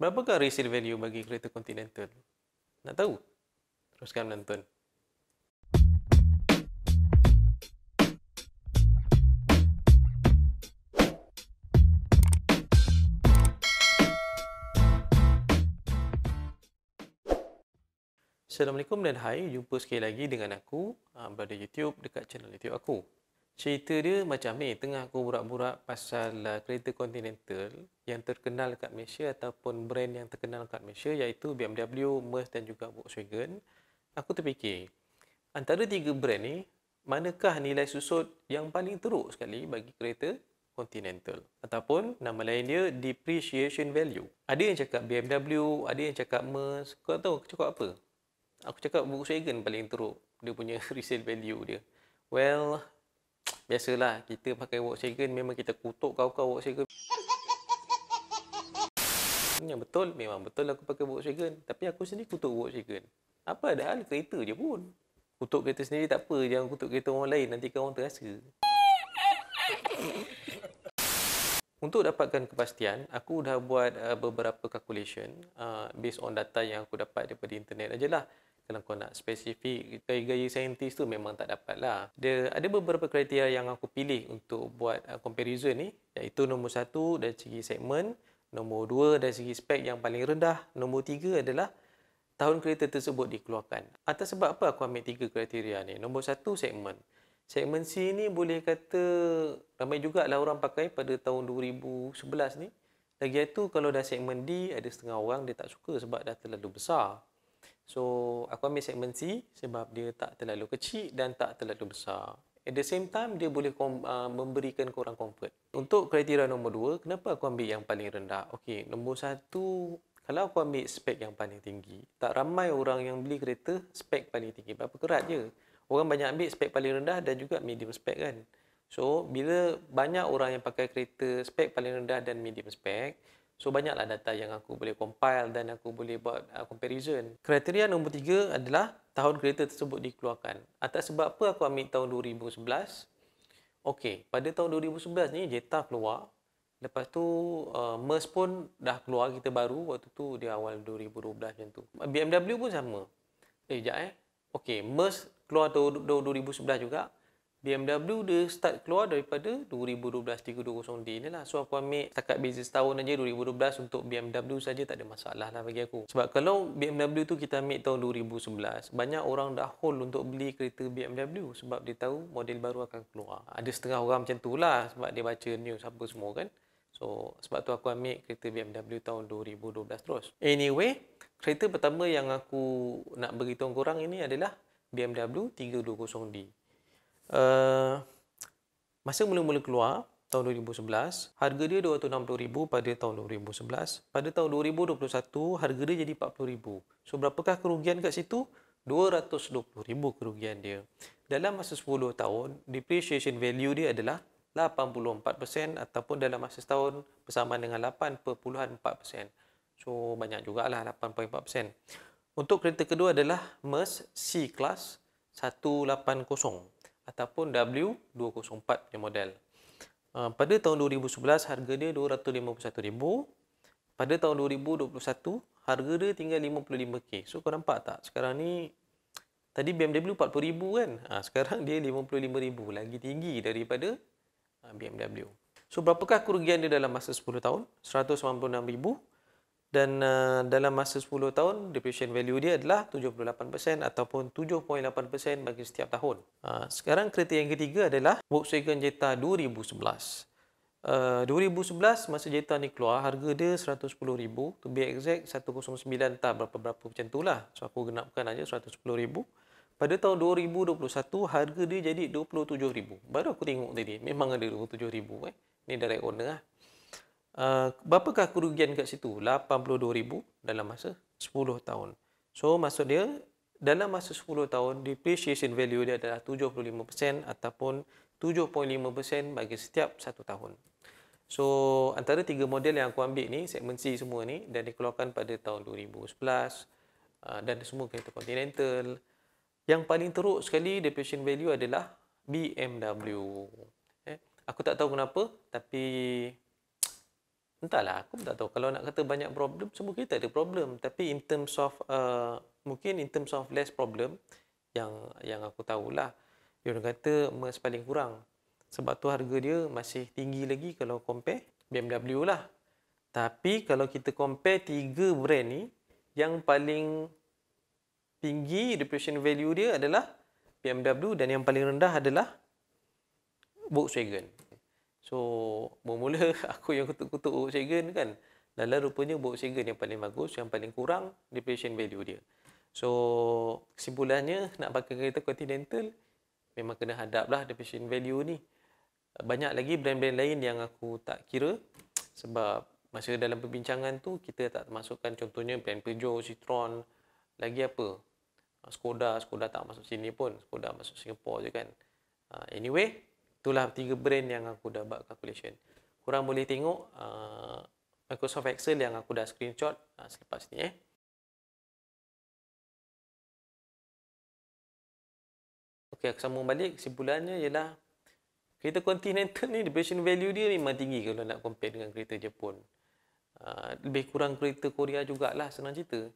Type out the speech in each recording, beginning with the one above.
Berapakah resale value bagi kereta Continental? Nak tahu? Teruskan menonton. Assalamualaikum dan hai, jumpa sekali lagi dengan aku ah, berada YouTube dekat channel YouTube aku cerita dia macam ni eh, tengah aku burak-burak pasal uh, kereta continental yang terkenal kat Malaysia ataupun brand yang terkenal kat Malaysia iaitu BMW, Merc dan juga Volkswagen aku terfikir antara tiga brand ni manakah nilai susut yang paling teruk sekali bagi kereta continental ataupun nama lain dia depreciation value ada yang cakap BMW ada yang cakap Merc kau tahu aku cakap apa aku cakap Volkswagen paling teruk dia punya resale value dia well Biasalah kita pakai Volkswagen memang kita kutuk kau-kau Volkswagen. Ya betul memang betul aku pakai Volkswagen tapi aku sendiri kutuk Volkswagen. Apa ada hal kereta je pun. Kutuk kereta sendiri tak apa jangan kutuk kereta orang lain nanti kau orang terasa. Untuk dapatkan kepastian, aku dah buat uh, beberapa calculation uh, based on data yang aku dapat daripada internet ajalah. lah kalau kau nak spesifik kategori saintis tu memang tak dapat lah. Dia, ada beberapa kriteria yang aku pilih untuk buat uh, comparison ni. Iaitu nombor satu dari segi segmen. Nombor dua dari segi spek yang paling rendah. Nombor tiga adalah tahun kereta tersebut dikeluarkan. Atas sebab apa aku ambil tiga kriteria ni? Nombor satu segmen. Segmen C ni boleh kata ramai juga jugalah orang pakai pada tahun 2011 ni. Lagi itu kalau dah segmen D, ada setengah orang dia tak suka sebab dah terlalu besar. So, aku ambil segmen C sebab dia tak terlalu kecil dan tak terlalu besar. At the same time, dia boleh uh, memberikan korang comfort. Untuk kriteria nombor dua, kenapa aku ambil yang paling rendah? Okey, nombor satu, kalau aku ambil spek yang paling tinggi, tak ramai orang yang beli kereta spek paling tinggi. Berapa kerat je? Orang banyak ambil spek paling rendah dan juga medium spek kan? So, bila banyak orang yang pakai kereta spek paling rendah dan medium spek, So banyaklah data yang aku boleh compile dan aku boleh buat uh, comparison. Kriteria nombor tiga adalah tahun kereta tersebut dikeluarkan. Atas sebab apa aku ambil tahun 2011? Okey, pada tahun 2011 ni Jetta keluar. Lepas tu uh, Merz pun dah keluar kita baru waktu tu di awal 2012 macam tu. BMW pun sama. Eh, sekejap eh. Okey, Merz keluar tahun 2011 juga. BMW dia start keluar daripada 2012 320D lah. So aku ambil setakat beza setahun aja 2012 untuk BMW saja tak ada masalah lah bagi aku. Sebab kalau BMW tu kita ambil tahun 2011, banyak orang dah hold untuk beli kereta BMW sebab dia tahu model baru akan keluar. Ada setengah orang macam tu lah sebab dia baca news apa semua kan. So sebab tu aku ambil kereta BMW tahun 2012 terus. Anyway, kereta pertama yang aku nak beritahu korang ini adalah BMW 320D. Eh, masa mula-mula keluar tahun 2011, harga dia 260,000 pada tahun 2011. Pada tahun 2021, harga dia jadi 40,000. So berapakah kerugian kat situ? 220,000 kerugian dia. Dalam masa 10 tahun, depreciation value dia adalah 84% ataupun dalam masa setahun bersama dengan 8.4%. So banyak jugalah 8.4%. Untuk kereta kedua adalah Merc C-Class 180 ataupun W204 punya model. Uh, pada tahun 2011 harga dia 251,000. Pada tahun 2021 harga dia tinggal 55k. So kau nampak tak sekarang ni tadi BMW 40,000 kan? Ha, sekarang dia 55,000 lagi tinggi daripada ha, BMW. So berapakah kerugian dia dalam masa 10 tahun? 196,000 dan uh, dalam masa 10 tahun depreciation value dia adalah 78% ataupun 7.8% bagi setiap tahun. Uh, sekarang kereta yang ketiga adalah Volkswagen Jetta 2011. Uh, 2011 masa Jetta ni keluar harga dia 110,000 to be exact 109 tak berapa-berapa macam tu lah so aku genapkan aja 110,000 pada tahun 2021 harga dia jadi 27,000 baru aku tengok tadi memang ada 27,000 eh ni direct owner lah uh, berapakah kerugian kat situ? ribu dalam masa 10 tahun. So, maksud dia, dalam masa 10 tahun, depreciation value dia adalah 75% ataupun 7.5% bagi setiap 1 tahun. So, antara tiga model yang aku ambil ni, segmen C semua ni, dan dikeluarkan pada tahun 2011, Uh, ah, dan semua kereta continental yang paling teruk sekali depreciation value adalah BMW eh, aku tak tahu kenapa tapi entahlah aku tak tahu kalau nak kata banyak problem semua kita ada problem tapi in terms of uh, mungkin in terms of less problem yang yang aku tahulah dia orang kata Merc paling kurang sebab tu harga dia masih tinggi lagi kalau compare BMW lah tapi kalau kita compare tiga brand ni yang paling tinggi depreciation value dia adalah BMW dan yang paling rendah adalah Volkswagen. So, bermula aku yang kutuk-kutuk Bob Segan kan. Lala rupanya Bob Segan yang paling bagus, yang paling kurang depletion value dia. So, kesimpulannya nak pakai kereta Continental, memang kena hadaplah depletion value ni. Banyak lagi brand-brand lain yang aku tak kira sebab masa dalam perbincangan tu kita tak termasukkan contohnya brand Peugeot, Citroen, lagi apa? Skoda, Skoda tak masuk sini pun. Skoda masuk Singapore je kan. Ah, anyway, itulah tiga brand yang aku dah dapat calculation. Korang boleh tengok uh, Microsoft Excel yang aku dah screenshot uh, selepas ni eh. Okey, aku sambung balik. Kesimpulannya ialah kereta Continental ni depreciation value dia memang tinggi kalau nak compare dengan kereta Jepun. Uh, lebih kurang kereta Korea jugalah senang cerita.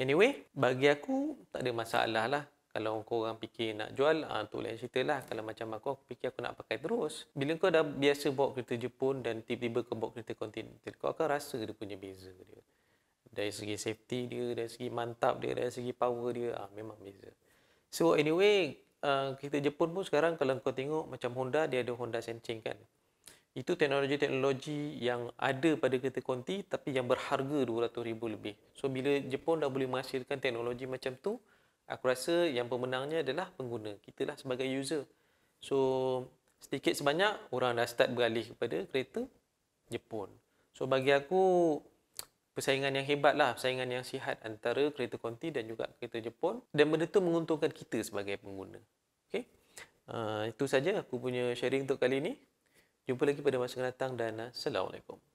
Anyway, bagi aku tak ada masalah lah kalau kau orang fikir nak jual ha, ah, untuk lain cerita lah kalau macam aku aku fikir aku nak pakai terus bila kau dah biasa bawa kereta Jepun dan tiba-tiba kau bawa kereta kontinental kau akan rasa dia punya beza dia dari segi safety dia dari segi mantap dia dari segi power dia Ah memang beza so anyway ah, kereta Jepun pun sekarang kalau kau tengok macam Honda dia ada Honda Sensing kan itu teknologi-teknologi yang ada pada kereta konti tapi yang berharga rm ribu lebih. So, bila Jepun dah boleh menghasilkan teknologi macam tu, aku rasa yang pemenangnya adalah pengguna. kita lah sebagai user. So, sedikit sebanyak orang dah start beralih kepada kereta Jepun. So, bagi aku persaingan yang hebat lah, persaingan yang sihat antara kereta konti dan juga kereta Jepun dan benda tu menguntungkan kita sebagai pengguna. Okay? Uh, ah, itu saja aku punya sharing untuk kali ini. Jumpa lagi pada masa yang datang dan Assalamualaikum.